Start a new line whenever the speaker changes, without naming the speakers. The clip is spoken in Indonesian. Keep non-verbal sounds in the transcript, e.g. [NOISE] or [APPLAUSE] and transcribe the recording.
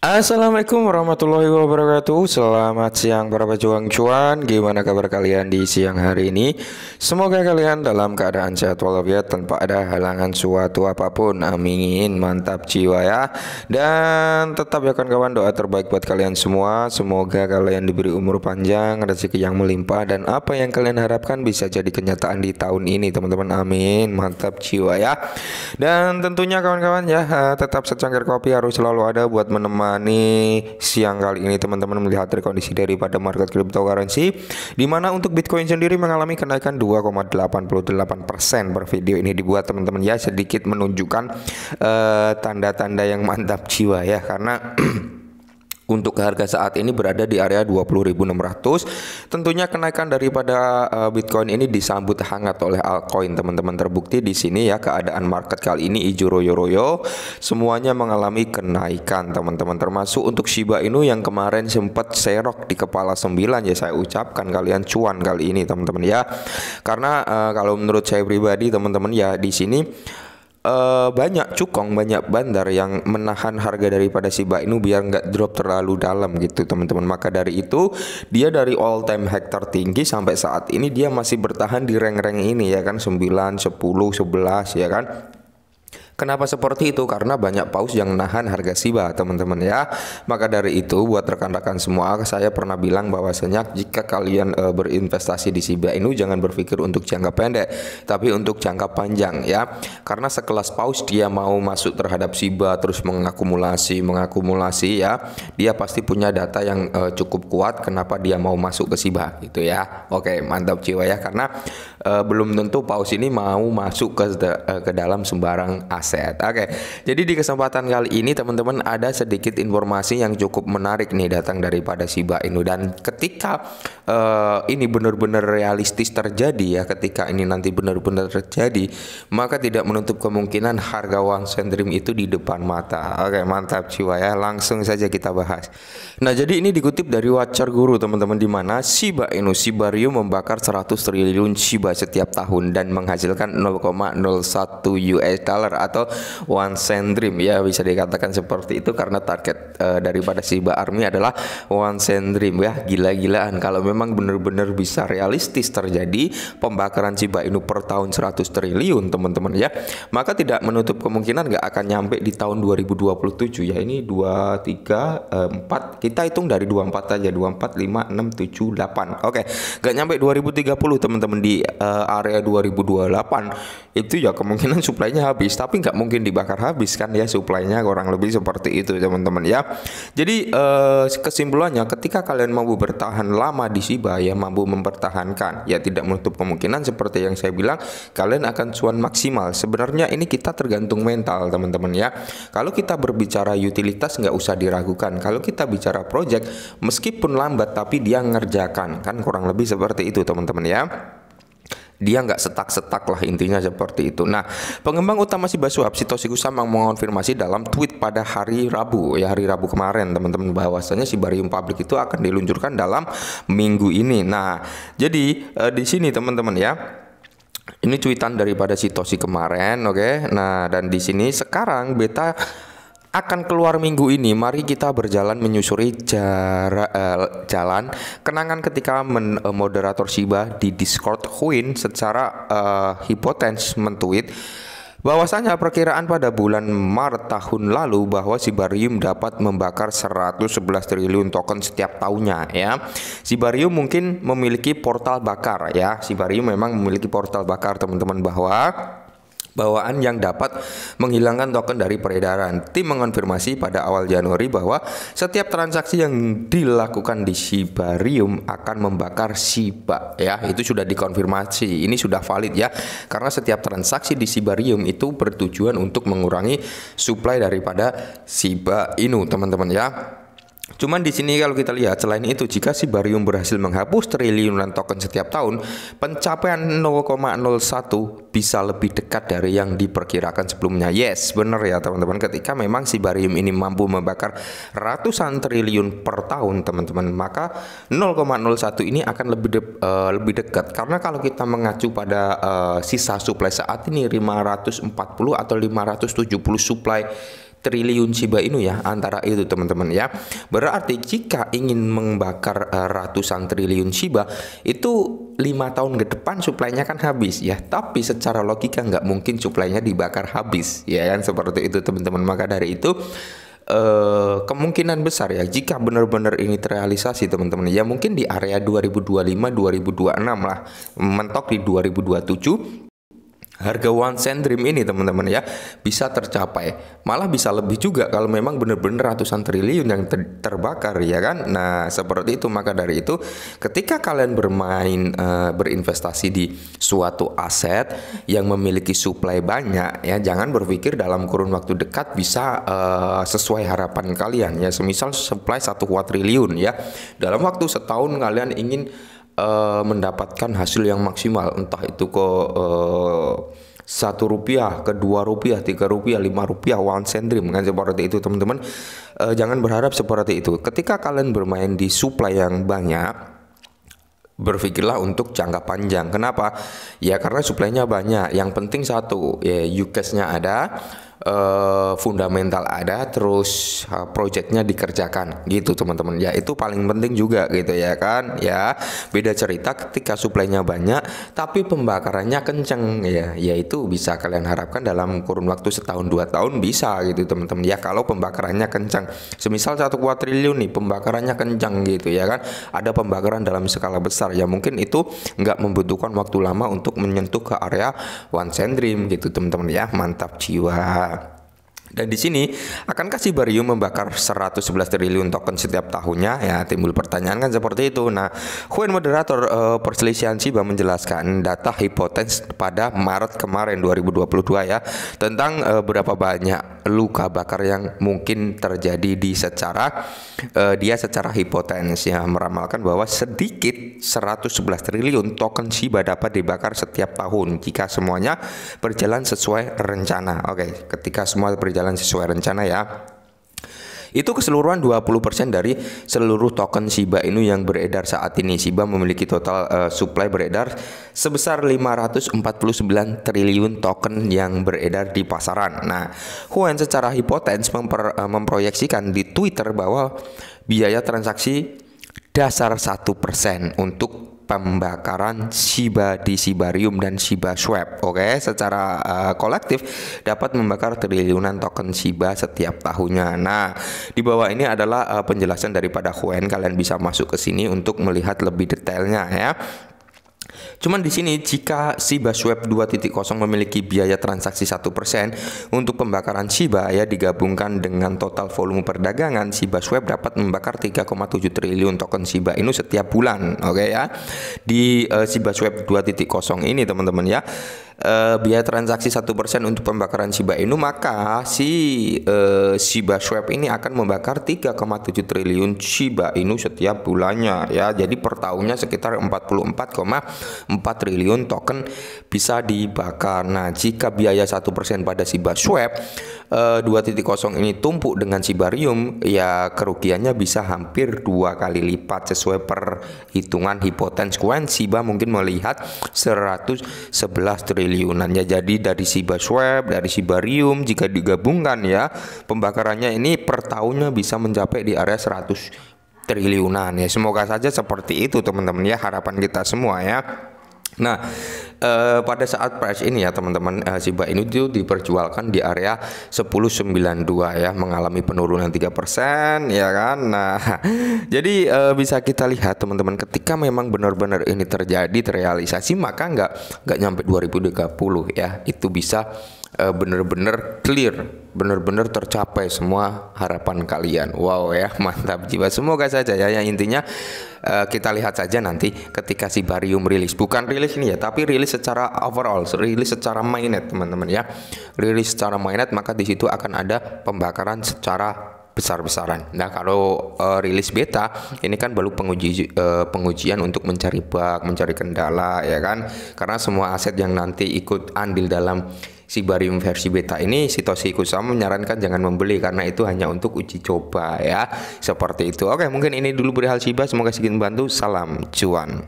Assalamualaikum warahmatullahi wabarakatuh Selamat siang para pejuang cuan Gimana kabar kalian di siang hari ini Semoga kalian dalam keadaan sehat walafiat Tanpa ada halangan suatu apapun Amin Mantap jiwa ya Dan tetap ya kawan-kawan doa terbaik buat kalian semua Semoga kalian diberi umur panjang Rezeki yang melimpah Dan apa yang kalian harapkan bisa jadi kenyataan di tahun ini teman-teman Amin Mantap jiwa ya Dan tentunya kawan-kawan ya eh, Tetap secangkir kopi harus selalu ada buat menemani nih siang kali ini teman-teman melihat dari kondisi daripada market cryptocurrency di mana untuk Bitcoin sendiri mengalami kenaikan 2,88% per video ini dibuat teman-teman ya sedikit menunjukkan eh, tanda-tanda uh, tanda -tanda yang mantap jiwa ya karena [CLEARS THROAT] untuk harga saat ini berada di area 20.600. Tentunya kenaikan daripada eh, Bitcoin ini disambut hangat oleh altcoin teman-teman terbukti di sini ya keadaan market kali ini ijo royo-royo semuanya mengalami kenaikan teman-teman termasuk untuk Shiba Inu yang kemarin sempat serok di kepala 9 ya saya ucapkan kalian cuan kali ini teman-teman ya. Karena uh, kalau menurut saya pribadi teman-teman ya di sini uh, banyak cukong, banyak bandar yang menahan harga daripada si Inu biar nggak drop terlalu dalam gitu teman-teman. Maka dari itu dia dari all time high tertinggi sampai saat ini dia masih bertahan di reng-reng ini ya kan 9, 10, 11 ya kan. Kenapa seperti itu? Karena banyak paus yang nahan harga SIBA, teman-teman ya. Maka dari itu buat rekan-rekan semua, saya pernah bilang bahwasanya jika kalian e, berinvestasi di SIBA ini jangan berpikir untuk jangka pendek, tapi untuk jangka panjang ya. Karena sekelas paus dia mau masuk terhadap SIBA terus mengakumulasi, mengakumulasi ya. Dia pasti punya data yang e, cukup kuat kenapa dia mau masuk ke SIBA gitu ya. Oke, mantap jiwa ya karena uh, belum tentu paus ini mau masuk ke uh, ke dalam sembarang aset. Oke. Okay. Jadi di kesempatan kali ini teman-teman ada sedikit informasi yang cukup menarik nih datang daripada Shiba Inu dan ketika uh, ini benar-benar realistis terjadi ya ketika ini nanti benar-benar terjadi maka tidak menutup kemungkinan harga uang Sendrim itu di depan mata. Oke, okay, mantap jiwa ya. Langsung saja kita bahas. Nah, jadi ini dikutip dari Wacar Guru teman-teman di mana Shiba Inu Shibarium membakar 100 triliun Shiba riba setiap tahun dan menghasilkan 0,01 US dollar atau one cent dream ya bisa dikatakan seperti itu karena target uh, daripada Shiba Army adalah one cent dream ya gila-gilaan kalau memang benar-benar bisa realistis terjadi pembakaran Shiba Inu per tahun 100 triliun teman-teman ya maka tidak menutup kemungkinan nggak akan nyampe di tahun 2027 ya ini 2 3 4 kita hitung dari 24 aja 24 5 6 7 8 oke nggak nyampe 2030 teman-teman di uh, area 2028 itu ya kemungkinan suplainya habis tapi nggak mungkin dibakar habis kan ya suplainya kurang lebih seperti itu teman-teman ya jadi uh, kesimpulannya ketika kalian mampu bertahan lama di Shiba ya mampu mempertahankan ya tidak menutup kemungkinan seperti yang saya bilang kalian akan cuan maksimal sebenarnya ini kita tergantung mental teman-teman ya kalau kita berbicara utilitas nggak usah diragukan kalau kita bicara project meskipun lambat tapi dia ngerjakan kan kurang lebih seperti itu teman-teman ya dia nggak setak-setak lah intinya seperti itu. Nah, pengembang utama si Basu si Toshi Kusama mengonfirmasi dalam tweet pada hari Rabu, ya hari Rabu kemarin teman-teman bahwasanya si Barium Public itu akan diluncurkan dalam minggu ini. Nah, jadi eh, di sini teman-teman ya, ini cuitan daripada Sitoshi kemarin, oke. Okay? Nah, dan di sini sekarang beta akan keluar minggu ini. Mari kita berjalan menyusuri jara, eh, jalan kenangan ketika men, eh, moderator Shiba di Discord Queen secara eh, hipotens mentuit bahwasanya perkiraan pada bulan Maret tahun lalu bahwa Sibarium dapat membakar 111 triliun token setiap tahunnya ya. Sibarium mungkin memiliki portal bakar ya. Sibarium memang memiliki portal bakar teman-teman bahwa bawaan yang dapat menghilangkan token dari peredaran. Tim mengonfirmasi pada awal Januari bahwa setiap transaksi yang dilakukan di Shibarium akan membakar Shiba ya. Itu sudah dikonfirmasi. Ini sudah valid ya. Karena setiap transaksi di Shibarium itu bertujuan untuk mengurangi supply daripada Shiba Inu, teman-teman ya. Cuman di sini kalau kita lihat selain itu jika si barium berhasil menghapus triliunan token setiap tahun, pencapaian 0,01 bisa lebih dekat dari yang diperkirakan sebelumnya. Yes, benar ya teman-teman. Ketika memang si barium ini mampu membakar ratusan triliun per tahun, teman-teman, maka 0,01 ini akan lebih de uh, lebih dekat karena kalau kita mengacu pada uh, sisa supply saat ini 540 atau 570 supply triliun Shiba Inu ya antara itu teman-teman ya berarti jika ingin membakar uh, ratusan triliun Shiba itu lima tahun ke depan suplainya kan habis ya tapi secara logika nggak mungkin suplainya dibakar habis ya kan seperti itu teman-teman maka dari itu Uh, kemungkinan besar ya jika benar-benar ini terrealisasi teman-teman ya mungkin di area 2025 2026 lah mentok di 2027 harga one cent dream ini teman-teman ya bisa tercapai malah bisa lebih juga kalau memang benar-benar ratusan triliun yang ter terbakar ya kan nah seperti itu maka dari itu ketika kalian bermain e, berinvestasi di suatu aset yang memiliki supply banyak ya jangan berpikir dalam kurun waktu dekat bisa e, sesuai harapan kalian ya semisal supply satu kuat triliun ya dalam waktu setahun kalian ingin uh, mendapatkan hasil yang maksimal entah itu ke eh, satu uh, rupiah, ke dua rupiah, tiga rupiah, lima rupiah, one centrim kan seperti itu teman-teman. Uh, jangan berharap seperti itu. Ketika kalian bermain di supply yang banyak, berpikirlah untuk jangka panjang. Kenapa? Ya karena suplainya banyak. Yang penting satu, ya UCAS-nya ada, Eh, fundamental ada terus uh, projectnya dikerjakan gitu teman-teman ya itu paling penting juga gitu ya kan ya beda cerita ketika suplainya banyak tapi pembakarannya kenceng ya yaitu bisa kalian harapkan dalam kurun waktu setahun dua tahun bisa gitu teman-teman ya kalau pembakarannya kenceng semisal satu triliun nih pembakarannya kenceng gitu ya kan ada pembakaran dalam skala besar ya mungkin itu nggak membutuhkan waktu lama untuk menyentuh ke area one centrim gitu teman-teman ya mantap jiwa dan di sini, akan kasih barium membakar 111 triliun token setiap tahunnya? Ya, timbul pertanyaan kan seperti itu. Nah, Queen moderator eh, perselisihan Siba menjelaskan data hipotes pada Maret kemarin 2022 ya tentang eh, berapa banyak luka bakar yang mungkin terjadi di secara eh, dia secara hipotens ya meramalkan bahwa sedikit 111 triliun token Siba dapat dibakar setiap tahun jika semuanya berjalan sesuai rencana. Oke, ketika semua berjalan berjalan sesuai rencana ya. Itu keseluruhan 20% dari seluruh token Shiba Inu yang beredar saat ini. Shiba memiliki total uh, supply beredar sebesar 549 triliun token yang beredar di pasaran. Nah, Huan secara hipotens memper, uh, memproyeksikan di Twitter bahwa biaya transaksi dasar 1% untuk pembakaran Shiba Sibarium dan Shiba Swap. Oke, okay? secara uh, kolektif dapat membakar triliunan token Shiba setiap tahunnya. Nah, di bawah ini adalah uh, penjelasan daripada Huen. Kalian bisa masuk ke sini untuk melihat lebih detailnya ya. Cuman di sini jika Shiba Swap 2.0 memiliki biaya transaksi 1% untuk pembakaran Shiba ya digabungkan dengan total volume perdagangan Shiba Swap dapat membakar 3,7 triliun token Shiba Inu setiap bulan. Oke okay ya. Di uh, Shiba Swap 2.0 ini teman-teman ya uh, biaya transaksi satu persen untuk pembakaran Shiba Inu maka si uh, Shiba Swap ini akan membakar 3,7 triliun Shiba Inu setiap bulannya ya jadi per tahunnya sekitar 4 triliun token bisa dibakar. Nah, jika biaya 1% pada Shiba Swap eh, 2.0 ini tumpuk dengan Sibarium, ya kerugiannya bisa hampir dua kali lipat sesuai perhitungan hipotenskuan Shiba mungkin melihat 111 triliunannya. Jadi dari Shiba Swap, dari Sibarium jika digabungkan ya, pembakarannya ini per tahunnya bisa mencapai di area 100 triliunan ya semoga saja seperti itu teman-teman ya harapan kita semua ya Nah, eh, pada saat price ini ya teman-teman eh, Shiba Inu itu diperjualkan di area 1092 ya, mengalami penurunan 3% ya kan. Nah, [LAUGHS] jadi eh, bisa kita lihat teman-teman ketika memang benar-benar ini terjadi terrealisasi maka nggak nggak nyampe 2030 ya. Itu bisa Eh, bener-bener clear, bener-bener tercapai semua harapan kalian. Wow ya, [LAUGHS] mantap jiwa. Semoga saja ya, yang intinya uh, kita lihat saja nanti ketika si Barium rilis. Bukan rilis ini ya, tapi rilis secara overall, rilis secara mainnet teman-teman ya. Rilis secara mainnet maka di situ akan ada pembakaran secara besar-besaran. Nah, kalau uh, rilis beta ini kan baru penguji uh, pengujian untuk mencari bug, mencari kendala ya kan. Karena semua aset yang nanti ikut andil dalam si barium versi beta ini Sitoshi Kusama menyarankan jangan membeli karena itu hanya untuk uji coba ya. Seperti itu. Oke, mungkin ini dulu berhal Shiba, semoga sedikit membantu. Salam cuan.